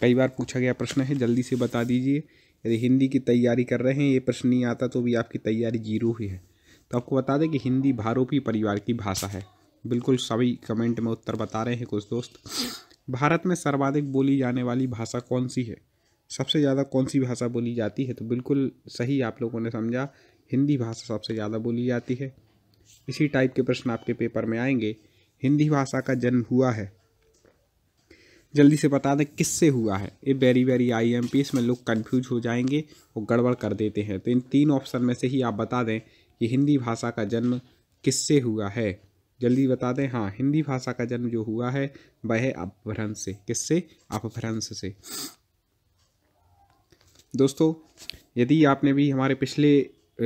कई बार पूछा गया प्रश्न है जल्दी से बता दीजिए यदि हिंदी की तैयारी कर रहे हैं ये प्रश्न नहीं आता तो भी आपकी तैयारी जीरो ही है तो आपको बता दें कि हिंदी भारोपी परिवार की भाषा है बिल्कुल सभी कमेंट में उत्तर बता रहे हैं कुछ दोस्त भारत में सर्वाधिक बोली जाने वाली भाषा कौन सी है सबसे ज़्यादा कौन सी भाषा बोली जाती है तो बिल्कुल सही आप लोगों ने समझा हिंदी भाषा सबसे ज़्यादा बोली जाती है इसी टाइप के प्रश्न आपके पेपर में आएंगे हिंदी भाषा का जन्म हुआ है जल्दी से बता दें किससे हुआ है ये very very I M P इसमें लोग कन्फ्यूज हो जाएंगे और गड़बड़ कर देते हैं तो इन तीन ऑप्शन में से ही आप बता दें कि हिंदी भाषा का जन्म किससे हुआ है जल्दी बता दें हाँ हिंदी भाषा का जन्म जो हुआ है वह है अपभ्रंश से किससे अपभ्रंश से दोस्तों यदि आपने भी हमारे पिछले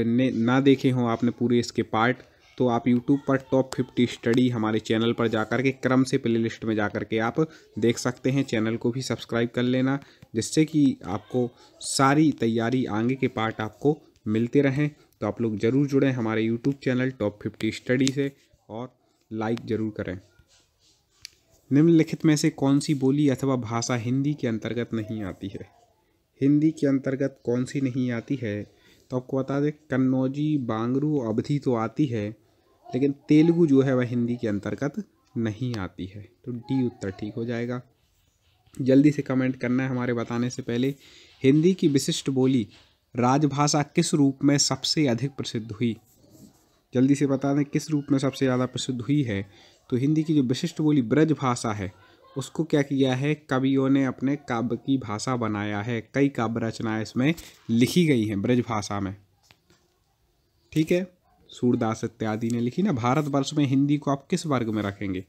ने ना देखे हों आपने पूरे इसके पार्ट तो आप यूट्यूब पर टॉप फिफ्टी स्टडी हमारे चैनल पर जाकर के क्रम से प्ले लिस्ट में जा के आप देख सकते हैं चैनल को भी सब्सक्राइब कर लेना जिससे कि आपको सारी तैयारी आगे के पार्ट आपको मिलते रहें तो आप लोग ज़रूर जुड़ें हमारे YouTube channel top fifty study से और लाइक ज़रूर करें निम्नलिखित में से कौन सी बोली अथवा भाषा हिंदी के अंतर्गत नहीं आती है हिंदी के अंतर्गत कौन सी नहीं आती है तो आपको बता दें कन्नौजी बांगरू अवधि तो आती है लेकिन तेलुगु जो है वह हिंदी के अंतर्गत नहीं आती है तो डी उत्तर ठीक हो जाएगा जल्दी से कमेंट करना है हमारे बताने से पहले हिंदी की विशिष्ट बोली राजभाषा किस रूप में सबसे अधिक प्रसिद्ध हुई जल्दी से बता दें किस रूप में सबसे ज़्यादा प्रसिद्ध हुई है तो हिंदी की जो विशिष्ट बोली ब्रज भाषा है उसको क्या किया है कवियों ने अपने काव्य की भाषा बनाया है कई काव्य रचनाएं इसमें लिखी गई हैं ब्रज भाषा में ठीक है सूरदास इत्यादि ने लिखी ना भारतवर्ष में हिंदी को आप किस वर्ग में रखेंगे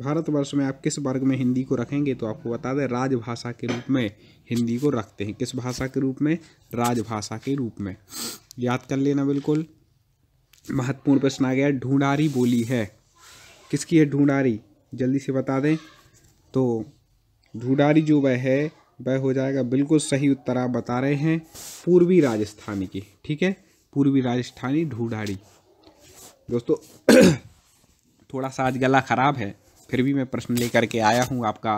भारतवर्ष में आप किस वर्ग में हिंदी को रखेंगे तो आपको बता दें राजभाषा के रूप में हिंदी को रखते हैं किस भाषा के रूप में राजभाषा के रूप में याद कर लेना बिल्कुल महत्वपूर्ण प्रश्न आ गया ढूंढारी बोली है किसकी है ढूंढारी जल्दी से बता दें तो ढूंढारी जो वह है वह हो जाएगा बिल्कुल सही उत्तर आप बता रहे हैं पूर्वी राजस्थानी की ठीक है पूर्वी राजस्थानी ढूढ़ाड़ी दोस्तों थोड़ा सा आज गला ख़राब है फिर भी मैं प्रश्न लेकर के आया हूँ आपका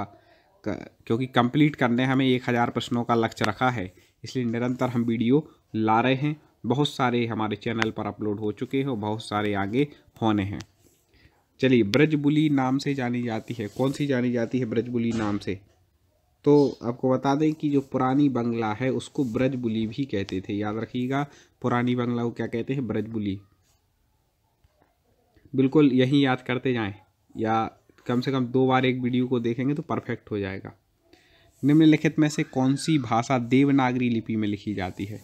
क्योंकि कंप्लीट करने हमें एक हज़ार प्रश्नों का लक्ष्य रखा है इसलिए निरंतर हम वीडियो ला रहे हैं बहुत सारे हमारे चैनल पर अपलोड हो चुके हैं और बहुत सारे आगे होने हैं चलिए ब्रजबुली नाम से जानी जाती है कौन सी जानी जाती है ब्रजबुली नाम से तो आपको बता दें कि जो पुरानी बंगला है उसको ब्रजबुली भी कहते थे याद रखिएगा पुरानी बंगला को क्या कहते हैं ब्रजबुली बिल्कुल यहीं याद करते जाएं या कम से कम दो बार एक वीडियो को देखेंगे तो परफेक्ट हो जाएगा निम्नलिखित में से कौन सी भाषा देवनागरी लिपि में लिखी जाती है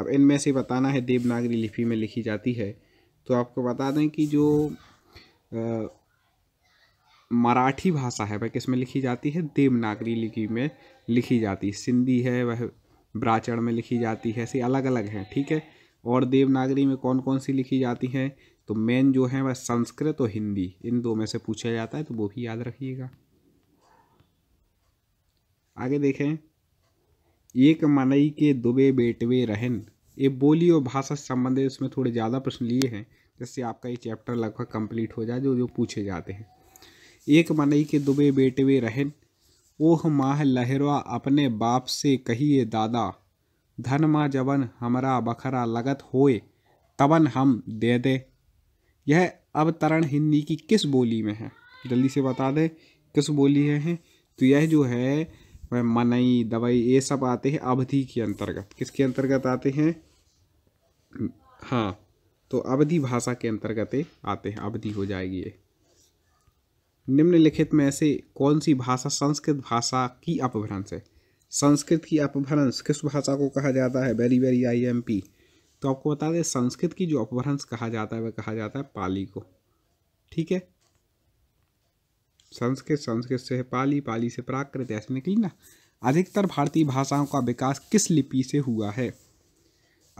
अब इनमें से बताना है देवनागरी लिपि में लिखी जाती है तो आपको बता दें कि जो मराठी भाषा है वह किसमें लिखी जाती है देवनागरी लिपि में लिखी जाती है सिंधी है वह ब्राचड़ में लिखी जाती है ऐसे अलग अलग हैं ठीक है और देवनागरी में कौन कौन सी लिखी जाती हैं तो मेन जो है वह संस्कृत और हिंदी इन दो में से पूछा जाता है तो वो भी याद रखिएगा आगे देखें एक मनई के दुबे बेटवे रहन ये बोली और भाषा से संबंधित इसमें थोड़े ज़्यादा प्रश्न लिए हैं जिससे आपका ये चैप्टर लगभग कंप्लीट हो जाए जो जो पूछे जाते हैं एक मनई के दुबे बेटवे रहन ओह माह लहरवा अपने बाप से कहिए दादा धन माँ जबन हमरा बखरा लगत होए तबन हम दे दे यह अवतरण हिंदी की किस बोली में है जल्दी से बता दें किस बोली है, है? तो यह जो है वह मनई दवाई ये सब आते हैं अवधि के अंतर्गत किसके अंतर्गत आते हैं हाँ तो अवधि भाषा के अंतर्गत आते हैं अवधि हो जाएगी ये निम्नलिखित में से कौन सी भाषा संस्कृत भाषा की अपभ्रंश है संस्कृत की अपभ्रंश किस भाषा को कहा जाता है very very I M P तो आपको बता दें संस्कृत की जो अपभ्रंश कहा जाता है वह कहा जाता है पाली को ठीक है संस्कृत संस्कृत से पाली पाली से प्राकृत ऐसे निकली ना अधिकतर भारतीय भाषाओं का विकास किस लिपि से हुआ है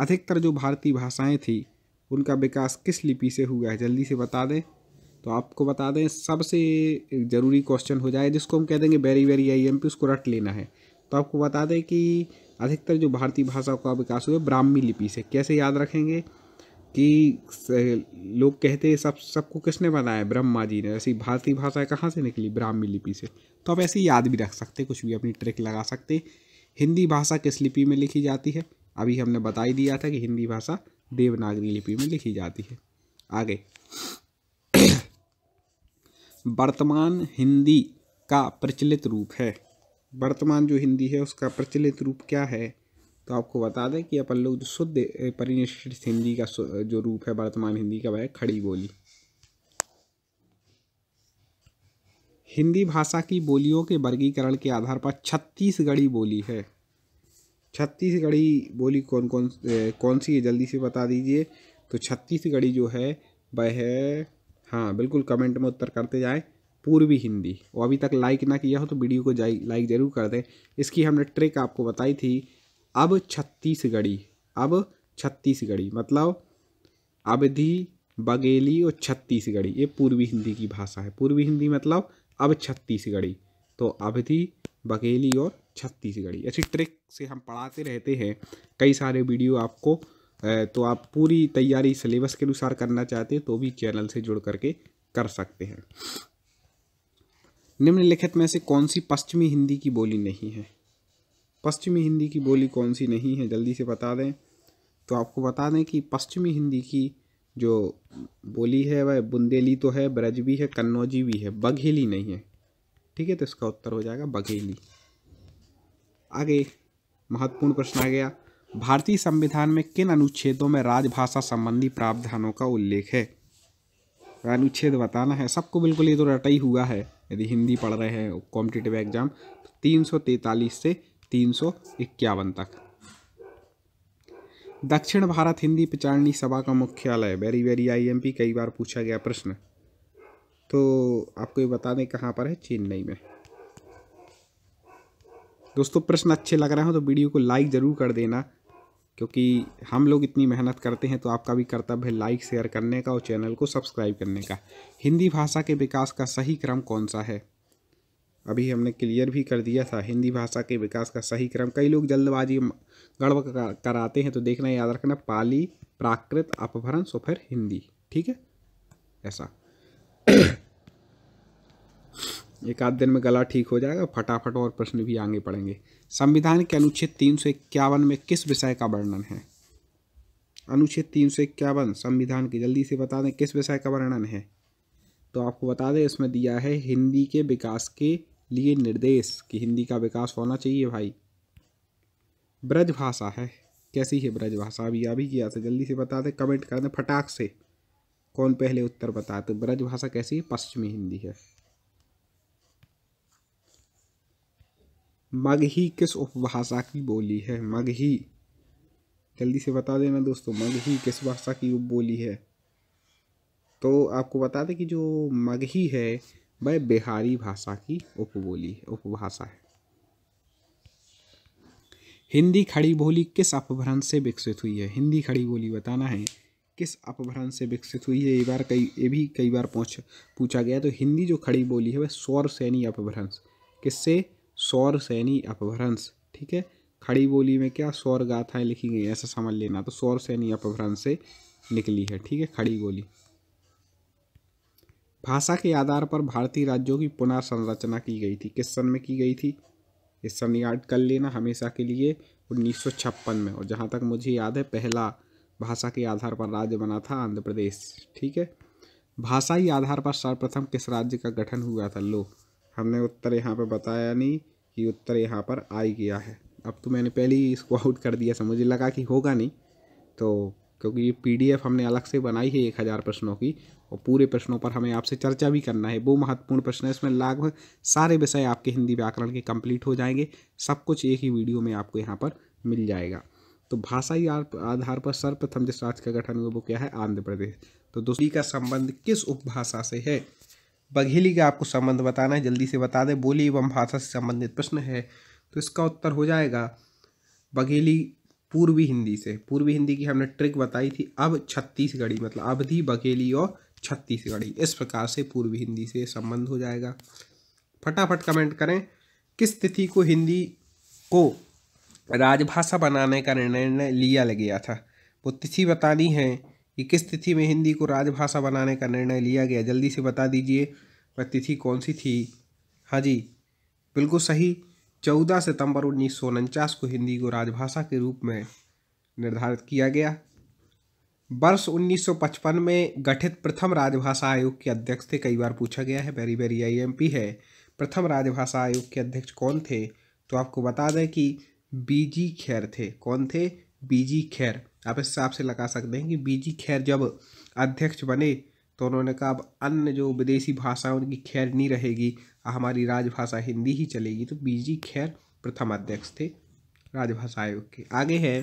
अधिकतर जो भारतीय भाषाएं थी उनका विकास किस लिपि से हुआ है जल्दी से बता दें तो आपको बता दें सबसे ज़रूरी क्वेश्चन हो जाए जिसको हम कह देंगे very very I M P उसको रट लेना है तो आपको बता दें कि अधिकतर जो भारतीय भाषा का विकास हुआ ब्राह्मी लिपि से कैसे याद रखेंगे कि लोग कहते हैं सब सबको किसने बनाया ब्रह्मा जी ने ऐसी भारतीय भाषा कहाँ से निकली ब्राह्मी लिपि से तो आप ऐसे याद भी रख सकते कुछ भी अपनी ट्रिक लगा सकते हिंदी भाषा किस लिपि में लिखी जाती है अभी हमने बता ही दिया था कि हिंदी भाषा देवनागरी लिपि में लिखी जाती है आगे वर्तमान हिंदी का प्रचलित रूप है वर्तमान जो हिंदी है उसका प्रचलित रूप क्या है तो आपको बता दें कि अपन लोग जो शुद्ध परिनिष्ठित हिंदी का जो रूप है वर्तमान हिंदी का वह खड़ी बोली हिंदी भाषा की बोलियों के वर्गीकरण के आधार पर छत्तीसगढ़ी बोली है छत्तीसगढ़ी बोली कौन कौन कौन सी है जल्दी से बता दीजिए तो छत्तीसगढ़ी जो है वह है हाँ बिल्कुल कमेंट में उत्तर करते जाएँ पूर्वी हिंदी वो अभी तक लाइक ना किया हो तो वीडियो को लाइक ज़रूर कर दें इसकी हमने ट्रिक आपको बताई थी अब छत्तीसगढ़ी अब छत्तीसगढ़ी मतलब अवधि बघेली और छत्तीसगढ़ी ये पूर्वी हिंदी की भाषा है पूर्वी हिंदी मतलब अब छत्तीसगढ़ी तो अवधि बघेली और छत्तीसगढ़ी ऐसी ट्रिक से हम पढ़ाते रहते हैं कई सारे वीडियो आपको तो आप पूरी तैयारी सिलेबस के अनुसार करना चाहते हैं तो भी चैनल से जुड़ करके कर सकते हैं निम्नलिखित में से कौन सी पश्चिमी हिंदी की बोली नहीं है पश्चिमी हिंदी की बोली कौन सी नहीं है जल्दी से बता दें तो आपको बता दें कि पश्चिमी हिंदी की जो बोली है वह बुंदेली तो है ब्रज भी है कन्नौजी भी है बघेली नहीं है ठीक है तो इसका उत्तर हो जाएगा बघेली आगे महत्वपूर्ण प्रश्न आ गया भारतीय संविधान में किन अनुच्छेदों में राजभाषा संबंधी प्रावधानों का उल्लेख है अनुच्छेद बताना है सबको बिल्कुल ये तो रटा ही हुआ है यदि हिंदी पढ़ रहे हैं कॉम्पिटेटिव एग्जाम तो तीन से तीन तक दक्षिण भारत हिंदी पिचारणी सभा का मुख्यालय वेरी वेरी आईएमपी कई बार पूछा गया प्रश्न तो आपको ये बता दें कहाँ पर है चेन्नई में दोस्तों प्रश्न अच्छे लग रहे हो तो वीडियो को लाइक ज़रूर कर देना क्योंकि हम लोग इतनी मेहनत करते हैं तो आपका भी कर्तव्य है लाइक शेयर करने का और चैनल को सब्सक्राइब करने का हिंदी भाषा के विकास का सही क्रम कौन सा है अभी हमने क्लियर भी कर दिया था हिंदी भाषा के विकास का सही क्रम कई लोग जल्दबाजी गड़बड़ कराते हैं तो देखना याद रखना पाली प्राकृत अपभ्रंश और फिर हिंदी ठीक है ऐसा एक आध दिन में गला ठीक हो जाएगा फटाफट और प्रश्न भी आगे पड़ेंगे संविधान के अनुच्छेद तीन सौ इक्यावन में किस विषय का वर्णन है अनुच्छेद तीन सौ इक्यावन संविधान के जल्दी से बता दें किस विषय का वर्णन है तो आपको बता दें इसमें दिया है हिंदी के विकास के लिए निर्देश कि हिंदी का विकास होना चाहिए भाई ब्रज भाषा है कैसी है ब्रज भाषा अभी अभी किया था जल्दी से बता दें कमेंट कर दें फटाक से कौन पहले उत्तर बताए तो ब्रज भाषा कैसी है पश्चिमी हिंदी है मगही किस उपभाषा की बोली है मगही जल्दी से बता देना दोस्तों मगही किस भाषा की बोली है तो आपको बता दें कि जो मगही है वह बिहारी भाषा की उपबोली उपभाषा है हिंदी खड़ी बोली किस अपभ्रंश से विकसित हुई है हिंदी खड़ी बोली बताना है किस अपभ्रंश से विकसित हुई है ये बार कई ये भी कई बार पूछ पूछा गया तो हिंदी जो खड़ी बोली है वह सौर सैनी अपभ्रंश किससे सौर सैनी अपभ्रंश ठीक है खड़ी बोली में क्या सौर गाथाएं लिखी गई ऐसा समझ लेना तो सौर सैनी अपभ्रंश से निकली है ठीक है खड़ी बोली भाषा के आधार पर भारतीय राज्यों की पुनर्संरचना की गई थी किस सन में की गई थी इस सन याद कर लेना हमेशा के लिए उन्नीस में और जहाँ तक मुझे याद है पहला भाषा के आधार पर राज्य बना था आंध्र प्रदेश ठीक है भाषाई आधार पर सर्वप्रथम किस राज्य का गठन हुआ था लो हमने उत्तर यहाँ पर बताया नहीं कि उत्तर यहाँ पर आई गया है अब तो मैंने पहले ही इसको आउट कर दिया था मुझे लगा कि होगा नहीं तो क्योंकि ये पीडीएफ हमने अलग से बनाई है एक हज़ार प्रश्नों की और पूरे प्रश्नों पर हमें आपसे चर्चा भी करना है वो महत्वपूर्ण प्रश्न है इसमें लगभग सारे विषय आपके हिंदी व्याकरण के कंप्लीट हो जाएंगे सब कुछ एक ही वीडियो में आपको यहाँ पर मिल जाएगा तो भाषाई आधार पर सर्वप्रथम जिस राज्य का गठन हुआ वो क्या है आंध्र प्रदेश तो दूसरी का संबंध किस उपभाषा से है बघेली का आपको संबंध बताना है जल्दी से बता दें बोली एवं भाषा से संबंधित प्रश्न है तो इसका उत्तर हो जाएगा बघेली पूर्वी हिंदी से पूर्वी हिंदी की हमने ट्रिक बताई थी अब छत्तीसगढ़ी मतलब अवधि बघेली और छत्तीसगढ़ी इस प्रकार से पूर्वी हिंदी से संबंध हो जाएगा फटाफट कमेंट करें किस तिथि को हिंदी को राजभाषा बनाने का निर्णय लिया गया था वो तिथि बतानी है कि किस तिथि में हिंदी को राजभाषा बनाने का निर्णय लिया गया जल्दी से बता दीजिए वह तिथि कौन सी थी हाँ जी बिल्कुल सही चौदह सितंबर उन्नीस को हिंदी को राजभाषा के रूप में निर्धारित किया गया वर्ष 1955 में गठित प्रथम राजभाषा आयोग के अध्यक्ष थे कई बार पूछा गया है वेरी वेरी पी है प्रथम राजभाषा आयोग के अध्यक्ष कौन थे तो आपको बता दें कि बीजी खैर थे कौन थे बीजी खैर आप इस हिसाब से लगा सकते हैं कि बीजी खैर जब अध्यक्ष बने तो उन्होंने कहा अब अन्य जो विदेशी भाषा उनकी खैर नहीं रहेगी हमारी राजभाषा हिंदी ही चलेगी तो बीजी खैर प्रथम अध्यक्ष थे राजभाषा आयोग के आगे है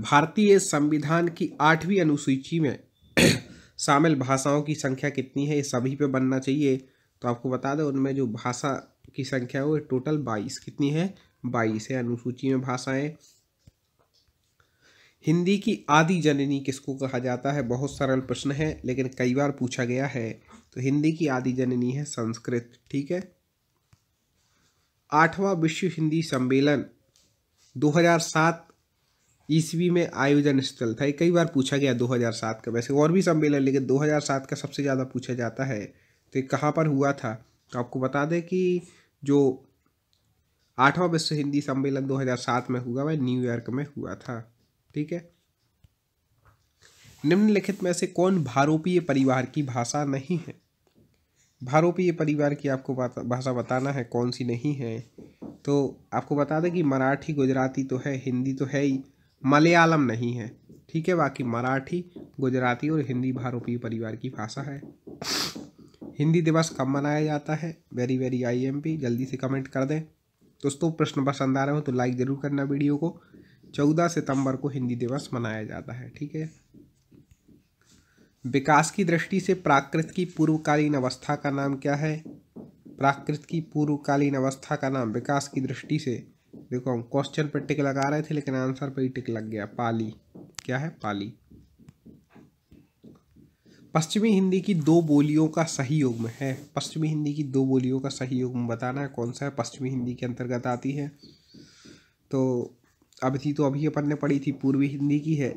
भारतीय संविधान की आठवीं अनुसूची में शामिल भाषाओं की संख्या कितनी है ये सभी पे बनना चाहिए तो आपको बता दें उनमें जो भाषा की संख्या है वो टोटल बाईस कितनी है बाईस है अनुसूची में भाषाएं हिंदी की आदि जननी किसको कहा जाता है बहुत सरल प्रश्न है लेकिन कई बार पूछा गया है तो हिंदी की आदि जननी है संस्कृत ठीक है आठवां विश्व हिंदी सम्मेलन 2007 ईस्वी में आयोजन स्थल था ये कई बार पूछा गया 2007 का वैसे और भी सम्मेलन लेकिन 2007 का सबसे ज़्यादा पूछा जाता है तो कहाँ पर हुआ था तो आपको बता दें कि जो आठवां विश्व हिंदी सम्मेलन 2007 में हुआ वह न्यूयॉर्क में हुआ था ठीक है निम्नलिखित में से कौन भारोपीय परिवार की भाषा नहीं है भारोपीय परिवार की आपको भाषा बताना है कौन सी नहीं है तो आपको बता दें कि मराठी गुजराती तो है हिंदी तो है ही मलयालम नहीं है ठीक है बाकी मराठी गुजराती और हिंदी भारोपीय परिवार की भाषा है हिंदी दिवस कब मनाया जाता है वेरी वेरी पी जल्दी से कमेंट कर दें दोस्तों प्रश्न पसंद आ रहे हो तो लाइक ज़रूर करना वीडियो को चौदह सितंबर को हिंदी दिवस मनाया जाता है ठीक है विकास की दृष्टि से प्राकृत की पूर्वकालीन अवस्था का नाम क्या है प्राकृत की पूर्वकालीन अवस्था का नाम विकास की दृष्टि से देखो हम क्वेश्चन पर टिक लगा रहे थे लेकिन आंसर पर ही टिक लग गया पाली क्या है पाली पश्चिमी हिंदी की दो बोलियों का सही युग्म है पश्चिमी हिंदी की दो बोलियों का सही युग्म बताना है कौन सा है पश्चिमी हिंदी के अंतर्गत आती है तो अभी तो अभी अपन ने पढ़ी थी पूर्वी हिंदी की है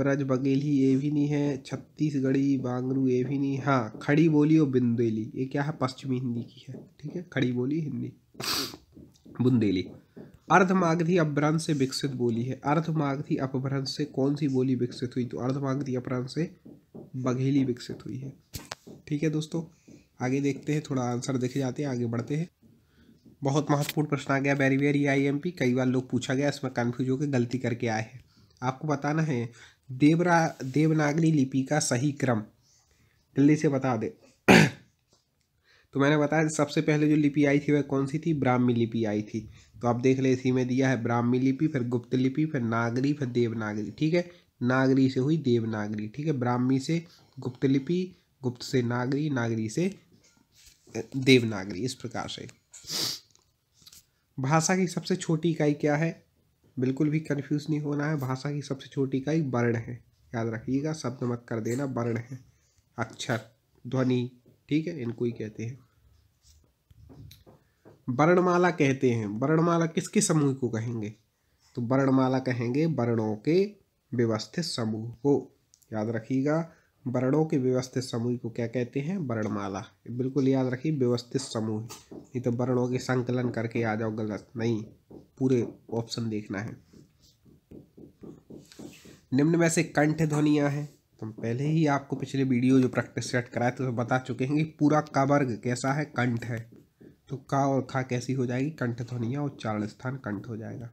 ब्रज बघेली ये भी नहीं है छत्तीसगढ़ी बांगरू ये भी नहीं हाँ खड़ी बोली और बिंदेली ये क्या है पश्चिमी हिंदी की है ठीक है खड़ी बोली हिंदी बुंदेली अर्धमागधी अपभ्रंश से विकसित बोली है अर्धमागधी अपभ्रंश से कौन सी बोली विकसित हुई तो अर्धमागधी अपभ्रंश से बघेली विकसित हुई है ठीक है दोस्तों आगे देखते हैं थोड़ा आंसर देखे जाते हैं आगे बढ़ते हैं बहुत महत्वपूर्ण प्रश्न आ गया वेरी वेरी पी कई बार लोग पूछा गया इसमें कन्फ्यूज होकर गलती करके आए हैं आपको बताना है देवरा देवनागरी लिपि का सही क्रम जल्दी से बता दे तो मैंने बताया सबसे पहले जो लिपि आई थी वह कौन सी थी ब्राह्मी लिपि आई थी तो आप देख ले इसी में दिया है ब्राह्मी लिपि फिर गुप्त लिपि फिर नागरी फिर देवनागरी ठीक है नागरी से हुई देवनागरी ठीक है ब्राह्मी से गुप्त लिपि गुप्त से नागरी नागरी से देवनागरी इस प्रकार से भाषा की सबसे छोटी इकाई क्या है बिल्कुल भी कंफ्यूज नहीं होना है भाषा की सबसे छोटी इकाई वर्ण है याद रखिएगा शब्द मत कर देना वर्ण है अक्षर ध्वनि ठीक है इनको ही कहते हैं वर्णमाला कहते हैं वर्णमाला किसके समूह को कहेंगे तो वर्णमाला कहेंगे वर्णों के व्यवस्थित समूह को याद रखिएगा वर्णों के व्यवस्थित समूह को क्या कहते हैं वर्णमाला बिल्कुल याद रखिए व्यवस्थित समूह नहीं तो वर्णों के संकलन करके आ जाओ गलत नहीं पूरे ऑप्शन देखना है निम्न में से कंठ ध्वनियाँ हैं तो हम पहले ही आपको पिछले वीडियो जो प्रैक्टिस सेट कराए थे तो बता चुके हैं कि पूरा का वर्ग कैसा है कंठ है तो का और खा कैसी हो जाएगी कंठ ध्वनिया तो उच्चारण स्थान कंठ हो जाएगा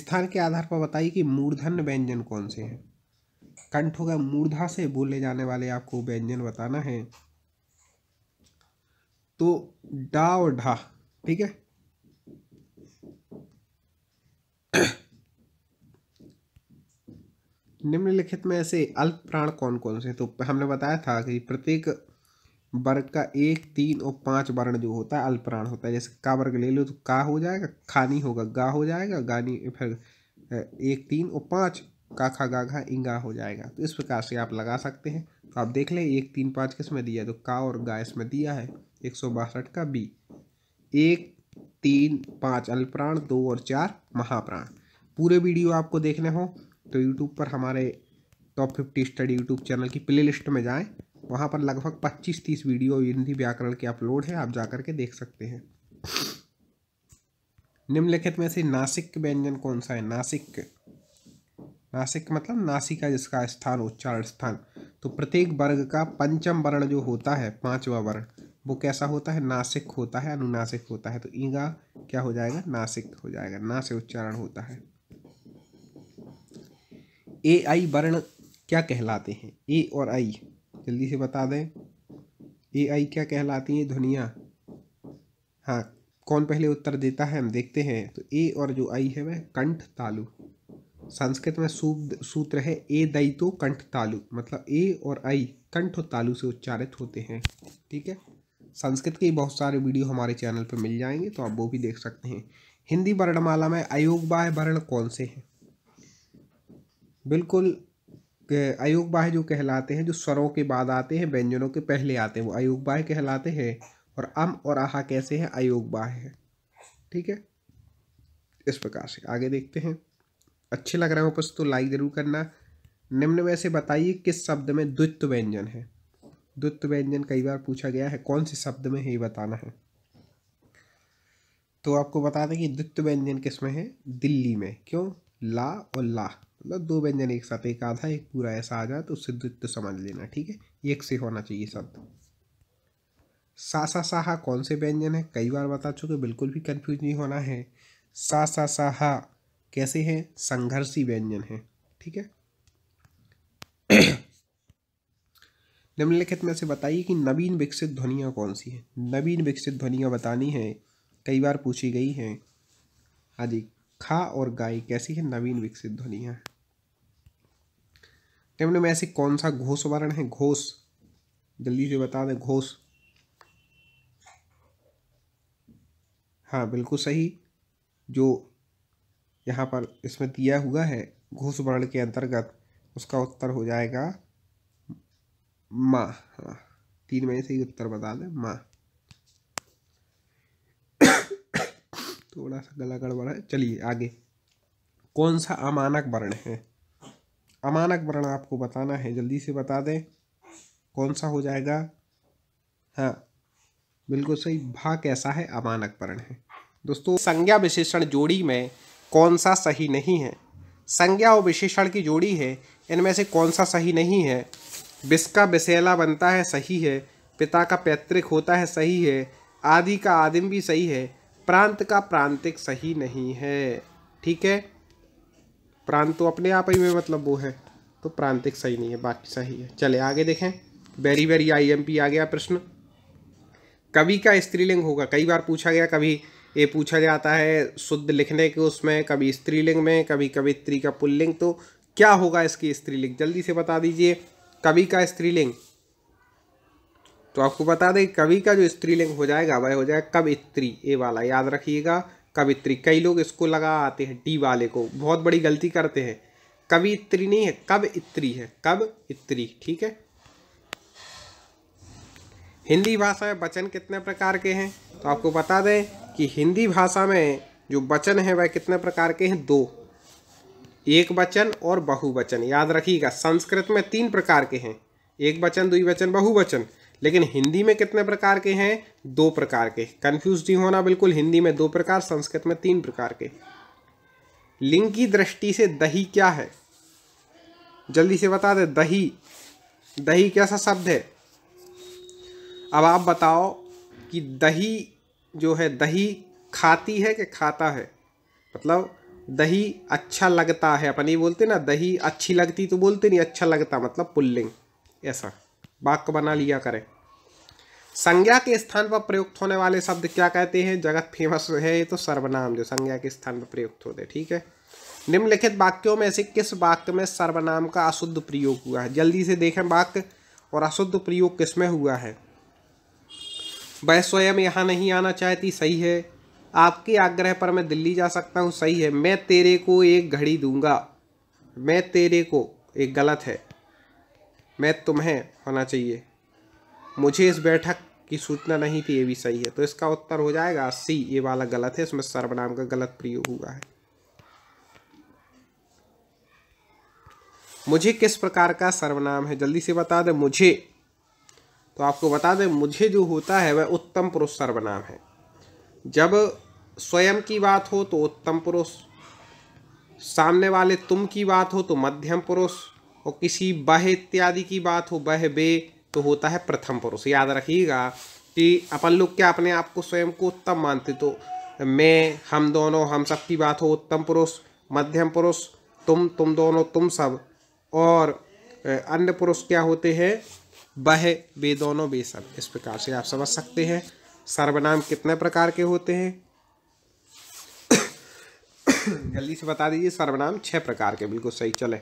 स्थान के आधार पर बताइए कि मूर्धन्य व्यंजन कौन से हैं कंठ होगा मूर्धा से बोले जाने वाले आपको व्यंजन बताना है तो डा और ढा ठीक है निम्नलिखित में ऐसे अल्प प्राण कौन कौन से तो हमने बताया था कि प्रत्येक वर्ग का एक तीन और पाँच वर्ण जो होता है अल्प प्राण होता है जैसे का वर्ग ले लो तो का हो जाएगा खानी होगा गा हो जाएगा गानी फिर एक तीन और पाँच का खा गा घा इंगा हो जाएगा तो इस प्रकार से आप लगा सकते हैं तो आप देख लें एक तीन पाँच किस में दिया है तो का और गा इसमें दिया है एक सौ बासठ का बी एक तीन पाँच अल्प प्राण दो और चार महाप्राण पूरे वीडियो आपको देखने हो तो यूट्यूब पर हमारे top fifty study YouTube channel की प्ले में जाएँ वहाँ पर लगभग पच्चीस तीस वीडियो हिंदी व्याकरण के अपलोड हैं आप जा के देख सकते हैं निम्नलिखित में से नासिक व्यंजन कौन सा है नासिक नासिक मतलब नासिका जिसका स्थान उच्चारण स्थान तो प्रत्येक वर्ग का पंचम वर्ण जो होता है पांचवा वर्ण वो कैसा होता है नासिक होता है अनुनासिक होता है तो ईगा क्या हो जाएगा नासिक हो जाएगा ना से उच्चारण होता है ए आई वर्ण क्या कहलाते हैं ए और आई जल्दी से बता दें ए आई क्या कहलाती हैं ध्वनिया हाँ कौन पहले उत्तर देता है हम देखते हैं तो ए और जो आई है वह कंठ तालु संस्कृत में सूत्र है ए दई तो कंठ तालु मतलब ए और आई कंठ और तालु से उच्चारित होते हैं ठीक है संस्कृत के बहुत सारे वीडियो हमारे चैनल पर मिल जाएंगे तो आप वो भी देख सकते हैं हिंदी वर्णमाला में अयोगबाय वर्ण कौन से हैं बिल्कुल अयोग बाह्य जो कहलाते हैं जो स्वरों के बाद आते हैं व्यंजनों के पहले आते हैं वो अयोग बाह्य कहलाते हैं और अम और आहा कैसे हैं अयोग बाह्य है ठीक है इस प्रकार से आगे देखते हैं अच्छे लग रहे हैं वापस तो लाइक ज़रूर करना निम्न में से बताइए किस शब्द में द्वित्व व्यंजन है द्वित्व व्यंजन कई बार पूछा गया है कौन से शब्द में है ये बताना है तो आपको बता दें कि द्वित्व व्यंजन किस में है दिल्ली में क्यों ला और ला मतलब दो व्यंजन एक साथ एक आधा एक पूरा ऐसा आ जाए तो उससे द्वित्व समझ लेना ठीक है एक से होना चाहिए शब्द सा साहा कौन से व्यंजन है कई बार बता चुके बिल्कुल भी कंफ्यूज नहीं होना है सा सा साहा कैसे हैं संघर्षी व्यंजन है ठीक है निम्नलिखित में से बताइए कि नवीन विकसित ध्वनियाँ कौन सी हैं नवीन विकसित ध्वनियाँ बतानी हैं कई बार पूछी गई हैं हाँ जी खा और गाय कैसी है नवीन विकसित ध्वनियाँ निम्न में ऐसे कौन सा घोष वर्ण है घोष जल्दी से बता दें घोष हाँ बिल्कुल सही जो यहाँ पर इसमें दिया हुआ है घोष वर्ण के अंतर्गत उसका उत्तर हो जाएगा माँ हाँ तीन में से ही उत्तर बता दें माँ थोड़ा सा गला गड़बड़ है चलिए आगे कौन सा अमानक वर्ण है अमानक वर्ण आपको बताना है जल्दी से बता दें कौन सा हो जाएगा हाँ बिल्कुल सही भा कैसा है अमानक वर्ण है दोस्तों संज्ञा विशेषण जोड़ी में कौन सा सही नहीं है संज्ञा और विशेषण की जोड़ी है इनमें से कौन सा सही नहीं है बिस्का बिसेला बनता है सही है पिता का पैतृक होता है सही है आदि का आदिम भी सही है प्रांत का प्रांतिक सही नहीं है ठीक है प्रांत तो अपने आप ही में मतलब वो है तो प्रांतिक सही नहीं है बाकी सही है चले आगे देखें very very I M P आ गया प्रश्न कवि का स्त्रीलिंग होगा कई बार पूछा गया कभी ये पूछा जाता है शुद्ध लिखने के उसमें कभी स्त्रीलिंग में कभी कवित्री का पुल्लिंग तो क्या होगा इसकी स्त्रीलिंग जल्दी से बता दीजिए कवि का स्त्रीलिंग तो आपको बता दें कवि का जो स्त्रीलिंग हो जाएगा वह हो जाएगा कवित्री ये वाला याद रखिएगा कवित्री कई लोग इसको लगा आते हैं डी वाले को बहुत बड़ी गलती करते हैं कवित्री नहीं है कब इत्री है कब इत्री ठीक है हिंदी भाषा में वचन कितने प्रकार के हैं तो आपको बता दें कि हिंदी भाषा में जो वचन है वह कितने प्रकार के हैं दो एक वचन और बहुवचन याद रखिएगा संस्कृत में तीन प्रकार के हैं एक वचन दुई वचन बहुवचन लेकिन हिंदी में कितने प्रकार के हैं दो प्रकार के कन्फ्यूज नहीं होना बिल्कुल हिंदी में दो प्रकार संस्कृत में तीन प्रकार के लिंग की दृष्टि से दही क्या है जल्दी से बता दे दही दही कैसा शब्द है अब आप बताओ कि दही जो है दही खाती है कि खाता है मतलब दही अच्छा लगता है अपन ये बोलते ना दही अच्छी लगती तो बोलते नहीं अच्छा लगता मतलब पुल्लिंग ऐसा वाक्य बना लिया करें संज्ञा के स्थान पर प्रयुक्त होने वाले शब्द क्या कहते हैं जगत फेमस है ये तो सर्वनाम जो संज्ञा के स्थान पर प्रयुक्त होते हैं ठीक है निम्नलिखित वाक्यों में से किस वाक्य में सर्वनाम का अशुद्ध प्रयोग हुआ है जल्दी से देखें वाक्य और अशुद्ध प्रयोग किस में हुआ है वह स्वयं यहाँ नहीं आना चाहती सही है आपके आग्रह पर मैं दिल्ली जा सकता हूँ सही है मैं तेरे को एक घड़ी दूंगा मैं तेरे को एक गलत है मैं तुम्हें होना चाहिए मुझे इस बैठक की सूचना नहीं थी ये भी सही है तो इसका उत्तर हो जाएगा सी ये वाला गलत है इसमें सर्वनाम का गलत प्रयोग हुआ है मुझे किस प्रकार का सर्वनाम है जल्दी से बता दें मुझे तो आपको बता दें मुझे जो होता है वह उत्तम पुरुष सर्वनाम है जब स्वयं की बात हो तो उत्तम पुरुष सामने वाले तुम की बात हो तो मध्यम पुरुष और किसी बह इत्यादि की बात हो बह बे तो होता है प्रथम पुरुष याद रखिएगा कि अपन लोग क्या अपने आप को स्वयं को उत्तम मानते तो मैं हम दोनों हम सब की बात हो उत्तम पुरुष मध्यम पुरुष तुम तुम दोनों तुम सब और अन्य पुरुष क्या होते हैं बह बे दोनों बे सब इस प्रकार से आप समझ सकते हैं सर्वनाम कितने प्रकार के होते हैं जल्दी से बता दीजिए सर्वनाम छह प्रकार के बिल्कुल सही चले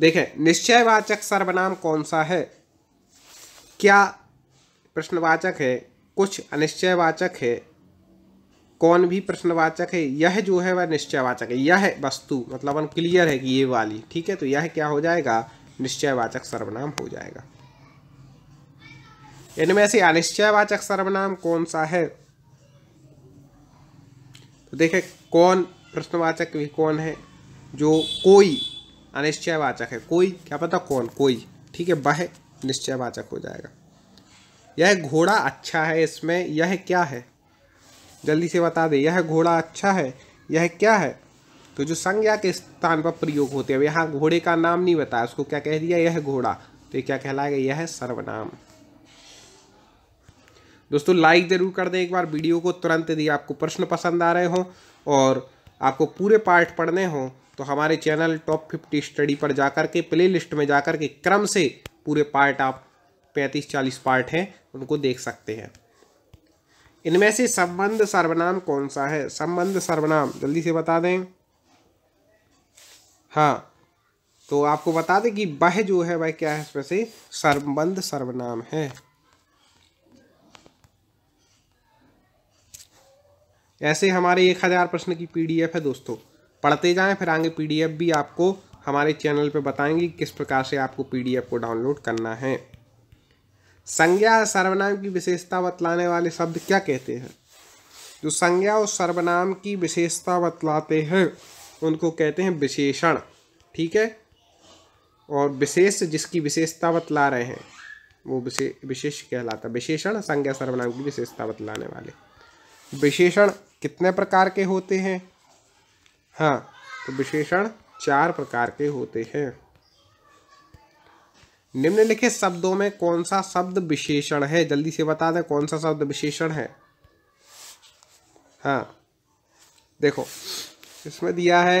देखें निश्चयवाचक सर्वनाम कौन सा है क्या प्रश्नवाचक है कुछ अनिश्चयवाचक है कौन भी प्रश्नवाचक है यह जो है वह निश्चयवाचक है यह वस्तु मतलब हम क्लियर है कि ये वाली ठीक है तो यह क्या हो जाएगा निश्चयवाचक सर्वनाम हो जाएगा इनमें से अनिश्चयवाचक सर्वनाम कौन सा है तो देखें कौन प्रश्नवाचक भी कौन है जो कोई अनिश्चयवाचक है कोई क्या पता कौन कोई ठीक है वह निश्चयवाचक हो जाएगा यह घोड़ा अच्छा है इसमें यह क्या है जल्दी से बता दे यह घोड़ा अच्छा है यह क्या है तो जो संज्ञा के स्थान पर प्रयोग होते हैं यहाँ घोड़े का नाम नहीं बताया उसको क्या कह दिया यह घोड़ा तो क्या कहलाएगा यह सर्वनाम दोस्तों लाइक जरूर कर दें एक बार वीडियो को तुरंत यदि आपको प्रश्न पसंद आ रहे हो और आपको पूरे पार्ट पढ़ने हों तो हमारे चैनल टॉप फिफ्टी स्टडी पर जाकर के प्ले लिस्ट में जाकर के क्रम से पूरे पार्ट आप पैंतीस चालीस पार्ट हैं उनको देख सकते हैं इनमें से संबंध सर्वनाम कौन सा है संबंध सर्वनाम जल्दी से बता दें हाँ तो आपको बता दें कि वह जो है वह क्या है इसमें से संबंध सर्वनाम है ऐसे हमारे एक हज़ार प्रश्न की पीडीएफ है दोस्तों पढ़ते जाएं फिर आगे पीडीएफ भी आपको हमारे चैनल पर बताएंगे किस प्रकार से आपको पीडीएफ को डाउनलोड करना है संज्ञा सर्वनाम की विशेषता बतलाने वाले शब्द क्या कहते हैं जो संज्ञा और सर्वनाम की विशेषता बतलाते हैं उनको कहते हैं विशेषण ठीक है और विशेष जिसकी विशेषता बतला रहे हैं वो विशेष विशेष कहलाता विशेषण संज्ञा सर्वनाम की विशेषता बतलाने वाले विशेषण कितने प्रकार के होते हैं हाँ तो विशेषण चार प्रकार के होते हैं निम्नलिखित शब्दों में कौन सा शब्द विशेषण है जल्दी से बता दें कौन सा शब्द विशेषण है हाँ देखो इसमें दिया है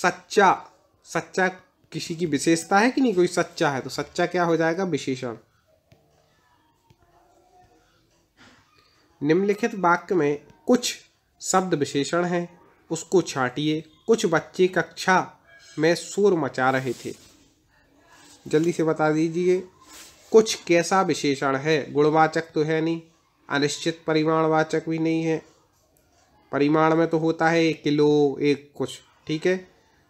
सच्चा सच्चा किसी की विशेषता है कि नहीं कोई सच्चा है तो सच्चा क्या हो जाएगा विशेषण निम्नलिखित वाक्य में कुछ शब्द विशेषण हैं उसको छाटिए कुछ बच्चे कक्षा में शोर मचा रहे थे जल्दी से बता दीजिए कुछ कैसा विशेषण है गुणवाचक तो है नहीं अनिश्चित परिमाणवाचक भी नहीं है परिमाण में तो होता है एक किलो एक कुछ ठीक है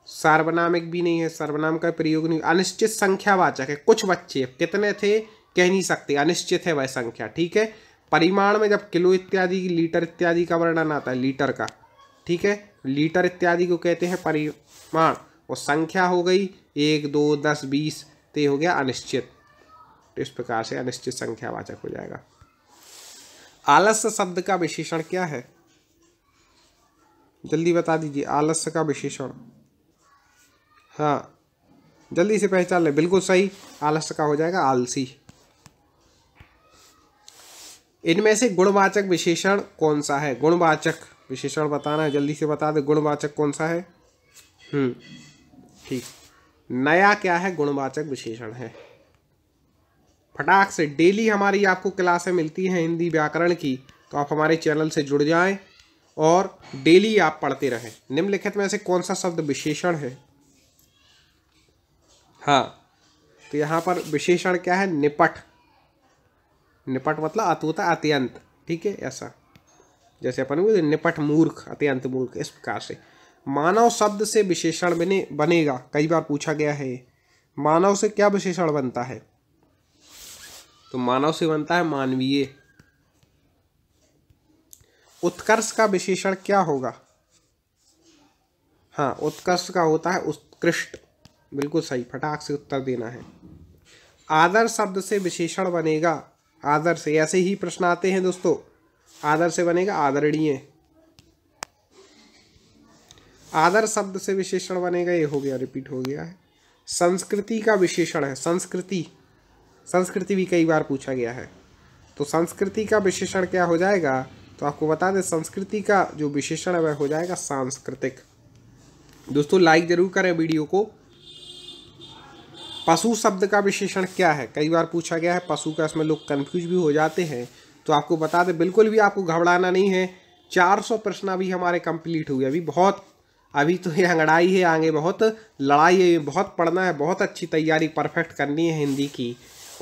सार्वनामिक भी नहीं है सर्वनाम का प्रयोग नहीं अनिश्चित संख्यावाचक है कुछ बच्चे कितने थे कह नहीं सकते अनिश्चित है वह संख्या ठीक है परिमाण में जब किलो इत्यादि लीटर इत्यादि का वर्णन आता है लीटर का ठीक है लीटर इत्यादि को कहते हैं परिमाण और संख्या हो गई एक दो दस बीस तो हो गया अनिश्चित तो इस प्रकार से अनिश्चित संख्यावाचक हो जाएगा आलस्य शब्द का विशेषण क्या है जल्दी बता दीजिए आलस्य का विशेषण हाँ जल्दी से पहचान ले बिल्कुल सही आलस्य का हो जाएगा आलसी इनमें से गुणवाचक विशेषण कौन सा है गुणवाचक विशेषण बताना है जल्दी से बता दे गुणवाचक कौन सा है हम्म, ठीक नया क्या है गुणवाचक विशेषण है फटाक से डेली हमारी आपको क्लासें मिलती हैं हिंदी व्याकरण की तो आप हमारे चैनल से जुड़ जाएं और डेली आप पढ़ते रहें निम्नलिखित में से कौन सा शब्द विशेषण है हाँ तो यहाँ पर विशेषण क्या है निपट निपट मतलब अतुता अत्यंत ठीक है ऐसा जैसे अपन को निपट मूर्ख अत्यंत मूर्ख इस प्रकार से मानव शब्द से विशेषण बने बनेगा कई बार पूछा गया है मानव से क्या विशेषण बनता है तो मानव से बनता है मानवीय उत्कर्ष का विशेषण क्या होगा हाँ उत्कर्ष का होता है उत्कृष्ट बिल्कुल सही फटाक से उत्तर देना है आदर शब्द से विशेषण बनेगा आदर से ऐसे ही प्रश्न आते हैं दोस्तों आदर से बनेगा आदरणीय आदर शब्द से विशेषण बनेगा ये हो गया रिपीट हो गया है संस्कृति का विशेषण है संस्कृति संस्कृति भी कई बार पूछा गया है तो संस्कृति का विशेषण क्या हो जाएगा तो आपको बता दें संस्कृति का जो विशेषण है वह हो जाएगा सांस्कृतिक दोस्तों लाइक ज़रूर करें वीडियो को पशु शब्द का विशेषण क्या है कई बार पूछा गया है पशु का इसमें लोग कन्फ्यूज भी हो जाते हैं तो आपको बता दें बिल्कुल भी आपको घबराना नहीं है 400 प्रश्न अभी हमारे कंप्लीट हुए अभी बहुत अभी तो ये अंगड़ाई है आगे बहुत लड़ाई है बहुत पढ़ना है बहुत अच्छी तैयारी परफेक्ट करनी है हिंदी की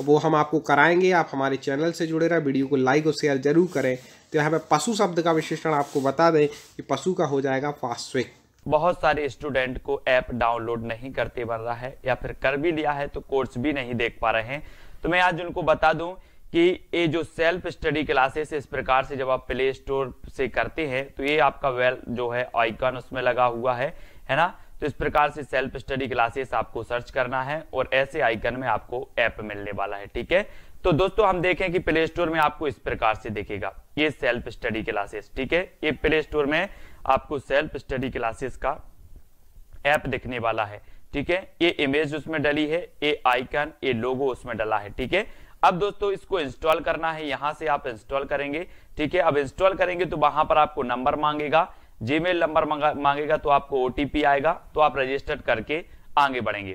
वो हम आपको कराएंगे आप हमारे चैनल से जुड़े रहें वीडियो को लाइक और शेयर जरूर करें तो यहाँ पर पशु शब्द का विशेषण आपको बता दें कि पशु का हो जाएगा फास्विक बहुत सारे स्टूडेंट को ऐप डाउनलोड नहीं करते बन रहा है या फिर कर भी लिया है तो कोर्स भी नहीं देख पा रहे हैं तो मैं आज उनको बता दूं कि ये जो सेल्फ स्टडी क्लासेस इस प्रकार से जब आप प्ले स्टोर से करते हैं तो ये आपका वेल जो है आइकन उसमें लगा हुआ है है ना तो इस प्रकार से सेल्फ स्टडी क्लासेस आपको सर्च करना है और ऐसे आइकन में आपको ऐप मिलने वाला है ठीक है तो दोस्तों हम देखें कि प्ले स्टोर में आपको इस प्रकार से देखेगा ये सेल्फ स्टडी क्लासेस ठीक है ये प्ले स्टोर में आपको सेल्फ स्टडी क्लासेस का ऐप दिखने वाला है ठीक है ये इमेज उसमें डली है ये आइकन ये लोगो उसमें डला है ठीक है अब दोस्तों इसको इंस्टॉल करना है यहां से आप इंस्टॉल करेंगे ठीक है अब इंस्टॉल करेंगे तो वहां पर आपको नंबर मांगेगा जीमेल नंबर मांगेगा तो आपको ओटीपी आएगा तो आप रजिस्टर्ड करके आगे बढ़ेंगे